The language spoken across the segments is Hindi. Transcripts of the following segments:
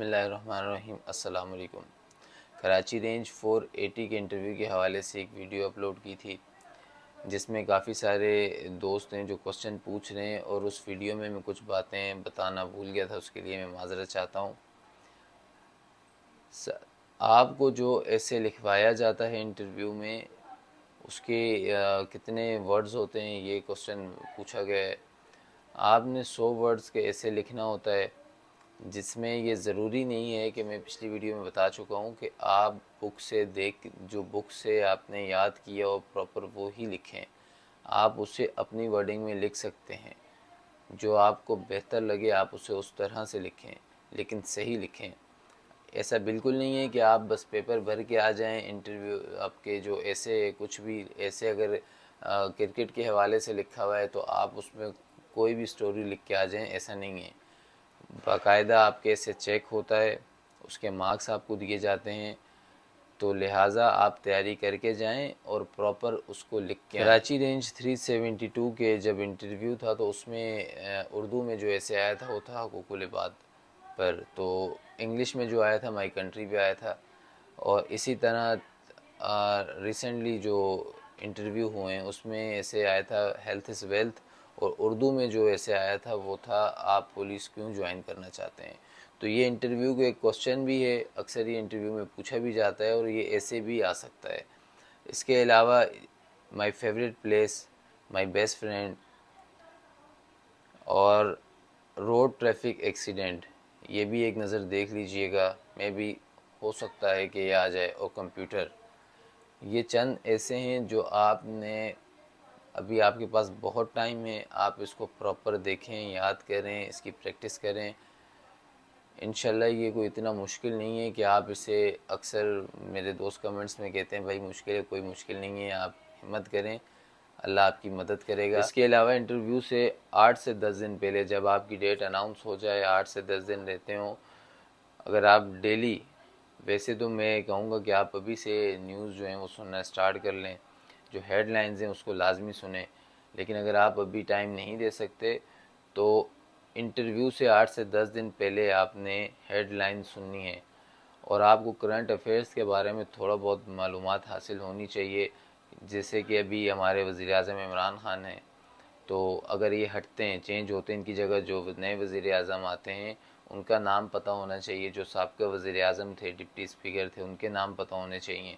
बसमीम् अल्लाम कराची रेंज 480 के इंटरव्यू के हवाले से एक वीडियो अपलोड की थी जिसमें काफ़ी सारे दोस्त हैं जो क्वेश्चन पूछ रहे हैं और उस वीडियो में मैं कुछ बातें बताना भूल गया था उसके लिए मैं माजरत चाहता हूँ आपको जो ऐसे लिखवाया जाता है इंटरव्यू में उसके कितने वर्ड्स होते हैं ये क्वेश्चन पूछा गया है आपने सौ वर्ड्स के ऐसे लिखना होता है जिसमें ये ज़रूरी नहीं है कि मैं पिछली वीडियो में बता चुका हूँ कि आप बुक से देख जो बुक से आपने याद किया और प्रॉपर वो ही लिखें आप उसे अपनी वर्डिंग में लिख सकते हैं जो आपको बेहतर लगे आप उसे उस तरह से लिखें लेकिन सही लिखें ऐसा बिल्कुल नहीं है कि आप बस पेपर भर के आ जाएं इंटरव्यू आपके जो ऐसे कुछ भी ऐसे अगर क्रिकेट के हवाले से लिखा हुआ है तो आप उसमें कोई भी स्टोरी लिख के आ जाएं ऐसा नहीं है बाकायदा आपके से चेक होता है उसके मार्क्स आपको दिए जाते हैं तो लिहाजा आप तैयारी करके जाएं और प्रॉपर उसको लिख के कराची रेंज 372 के जब इंटरव्यू था तो उसमें उर्दू में जो ऐसे आया था वो था हकूकुल बात पर तो इंग्लिश में जो आया था माई कंट्री पर आया था और इसी तरह रिसेंटली जो इंटरव्यू हुए उसमें ऐसे आया था हेल्थ इज़ वेल्थ और उर्दू में जो ऐसे आया था वो था आप पुलिस क्यों ज्वाइन करना चाहते हैं तो ये इंटरव्यू का एक क्वेश्चन भी है अक्सर ये इंटरव्यू में पूछा भी जाता है और ये ऐसे भी आ सकता है इसके अलावा my favourite place my best friend और रोड ट्रैफिक एक्सीडेंट ये भी एक नज़र देख लीजिएगा मैं भी हो सकता है कि ये आ जाए और कंप्यूटर ये चंद ऐसे हैं जो आपने अभी आपके पास बहुत टाइम है आप इसको प्रॉपर देखें याद करें इसकी प्रैक्टिस करें इनशाला ये कोई इतना मुश्किल नहीं है कि आप इसे अक्सर मेरे दोस्त कमेंट्स में कहते हैं भाई मुश्किल है कोई मुश्किल नहीं है आप हिम्मत करें अल्लाह आपकी मदद करेगा इसके अलावा इंटरव्यू से आठ से दस दिन पहले जब आपकी डेट अनाउंस हो जाए आठ से दस दिन रहते हो अगर आप डेली वैसे तो मैं कहूँगा कि आप अभी से न्यूज़ जो है वो सुनना स्टार्ट कर लें जो हेडलाइंस हैं उसको लाजमी सुने लेकिन अगर आप अभी टाइम नहीं दे सकते तो इंटरव्यू से आठ से दस दिन पहले आपने हेडलाइन सुननी है और आपको करंट अफेयर्स के बारे में थोड़ा बहुत मालूम हासिल होनी चाहिए जैसे कि अभी हमारे वज़ी अजम इमरान ख़ान हैं तो अगर ये हटते हैं चेंज होते हैं इनकी जगह जो नए वज़ी अजम आते हैं उनका नाम पता होना चाहिए जो सबका वज़ी अजम थे डिप्टी स्पीकर थे उनके नाम पता होने चाहिए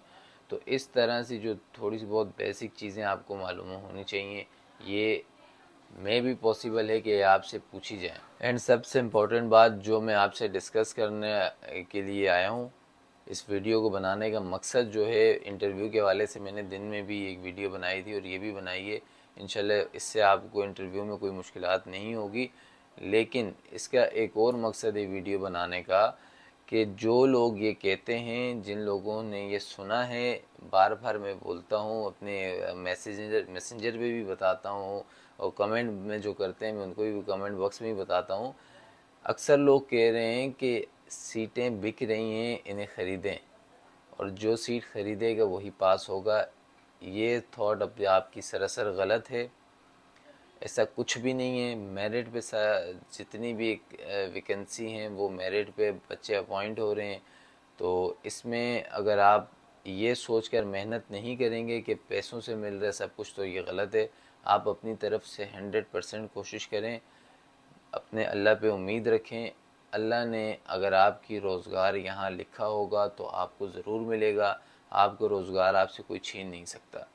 तो इस तरह से जो थोड़ी सी बहुत बेसिक चीज़ें आपको मालूम होनी चाहिए ये मे भी पॉसिबल है कि आपसे पूछी जाए एंड सबसे इम्पोर्टेंट बात जो मैं आपसे डिस्कस करने के लिए आया हूँ इस वीडियो को बनाने का मकसद जो है इंटरव्यू के वाले से मैंने दिन में भी एक वीडियो बनाई थी और ये भी बनाई है इंशाल्लाह इससे आपको इंटरव्यू में कोई मुश्किल नहीं होगी लेकिन इसका एक और मकसद है वीडियो बनाने का कि जो लोग ये कहते हैं जिन लोगों ने ये सुना है बार बार मैं बोलता हूँ अपने मैसेजर मैसेंजर में भी बताता हूँ और कमेंट में जो करते हैं मैं उनको भी कमेंट बॉक्स में भी बताता हूँ अक्सर लोग कह रहे हैं कि सीटें बिक रही हैं इन्हें ख़रीदें और जो सीट ख़रीदेगा वही पास होगा ये थॉट अपने आपकी सरासर गलत है ऐसा कुछ भी नहीं है मेरिट पे सा जितनी भी वैकेंसी हैं वो मेरिट पे बच्चे अपॉइंट हो रहे हैं तो इसमें अगर आप ये सोच कर मेहनत नहीं करेंगे कि पैसों से मिल रहा सब कुछ तो ये गलत है आप अपनी तरफ से हंड्रेड परसेंट कोशिश करें अपने अल्लाह पे उम्मीद रखें अल्लाह ने अगर आपकी रोज़गार यहाँ लिखा होगा तो आपको ज़रूर मिलेगा आपको रोज़गार आपसे कोई छीन नहीं सकता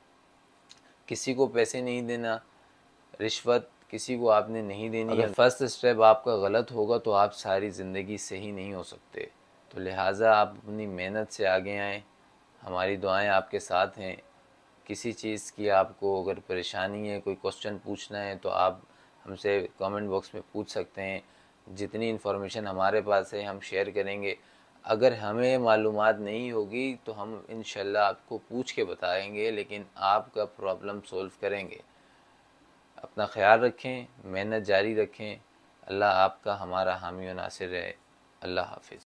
किसी को पैसे नहीं देना रिश्वत किसी को आपने नहीं देनी अगर फर्स्ट स्टेप आपका गलत होगा तो आप सारी ज़िंदगी सही नहीं हो सकते तो लिहाजा आप अपनी मेहनत से आगे आएँ हमारी दुआएं आपके साथ हैं किसी चीज़ की आपको अगर परेशानी है कोई क्वेश्चन पूछना है तो आप हमसे कमेंट बॉक्स में पूछ सकते हैं जितनी इन्फॉर्मेशन हमारे पास है हम शेयर करेंगे अगर हमें मालूम नहीं होगी तो हम इन आपको पूछ के बताएंगे लेकिन आपका प्रॉब्लम सोल्व करेंगे अपना ख्याल रखें मेहनत जारी रखें अल्लाह आपका हमारा हामी व नासिर रहे अल्लाह हाफिज़